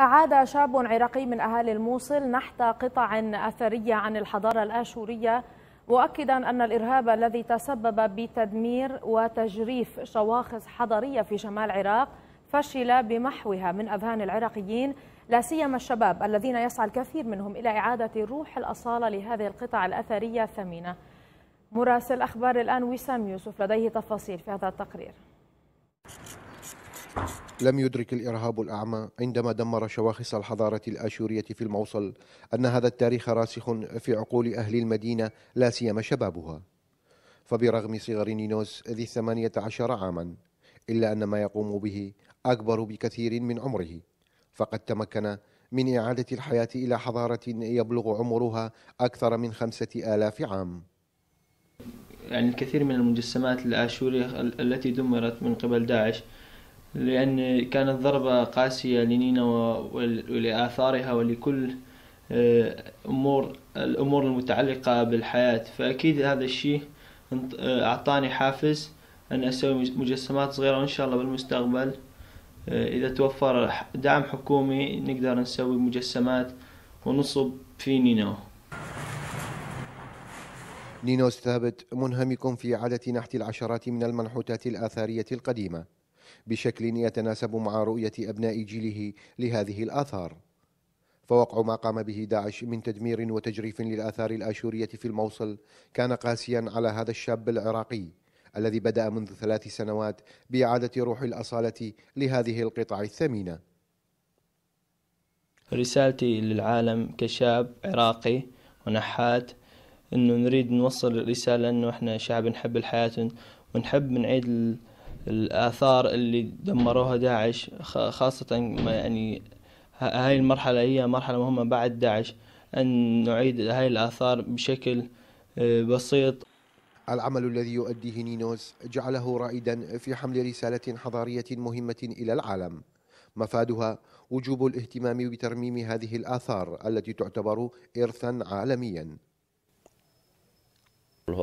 أعاد شاب عراقي من أهالي الموصل نحت قطع أثرية عن الحضارة الآشورية مؤكدا أن الإرهاب الذي تسبب بتدمير وتجريف شواخص حضارية في شمال العراق فشل بمحوها من أذهان العراقيين لا سيما الشباب الذين يسعى الكثير منهم إلى إعادة روح الأصالة لهذه القطع الأثرية الثمينة مراسل أخبار الآن وسام يوسف لديه تفاصيل في هذا التقرير لم يدرك الإرهاب الأعمى عندما دمر شواخص الحضارة الآشورية في الموصل أن هذا التاريخ راسخ في عقول أهل المدينة لا سيما شبابها فبرغم صغر نينوس ذي الثمانية عشر عاما إلا أن ما يقوم به أكبر بكثير من عمره فقد تمكن من إعادة الحياة إلى حضارة يبلغ عمرها أكثر من خمسة آلاف عام يعني الكثير من المجسمات الآشورية التي دمرت من قبل داعش لأن كانت ضربة قاسية لنينا ولآثارها ولكل آه، أمور الأمور المتعلقة بالحياة فأكيد هذا الشيء آه، أعطاني حافز أن أسوي مجسمات صغيرة وإن شاء الله بالمستقبل آه، إذا توفر دعم حكومي نقدر نسوي مجسمات ونصب في نينو نينوس ثابت منهمكم في إعادة نحت العشرات من المنحوتات الآثارية القديمة بشكل يتناسب مع رؤية أبناء جيله لهذه الآثار فوقع ما قام به داعش من تدمير وتجريف للآثار الآشورية في الموصل كان قاسيا على هذا الشاب العراقي الذي بدأ منذ ثلاث سنوات بإعادة روح الأصالة لهذه القطع الثمينة رسالتي للعالم كشاب عراقي ونحات انه نريد نوصل رسالة انه احنا شعب نحب الحياة ونحب نعيد الآثار اللي دمروها داعش خاصة يعني هاي المرحلة هي مرحلة مهمة بعد داعش أن نعيد هاي الآثار بشكل آه، بسيط العمل الذي يؤديه نينوس جعله رائدا في حمل رسالة حضارية مهمة إلى العالم مفادها وجوب الاهتمام بترميم هذه الآثار التي تعتبر إرثا عالميا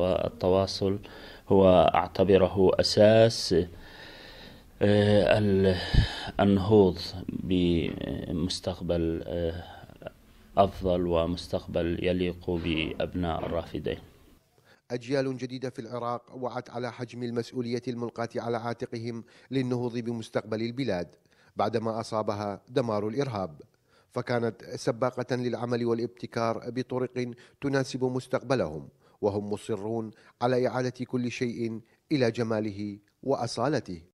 والتواصل هو أعتبره أساس آه، النهوض بمستقبل آه، أفضل ومستقبل يليق بأبناء الرافدين أجيال جديدة في العراق وعت على حجم المسؤولية الملقاة على عاتقهم للنهوض بمستقبل البلاد بعدما أصابها دمار الإرهاب فكانت سباقة للعمل والابتكار بطرق تناسب مستقبلهم وهم مصرون على إعادة كل شيء إلى جماله وأصالته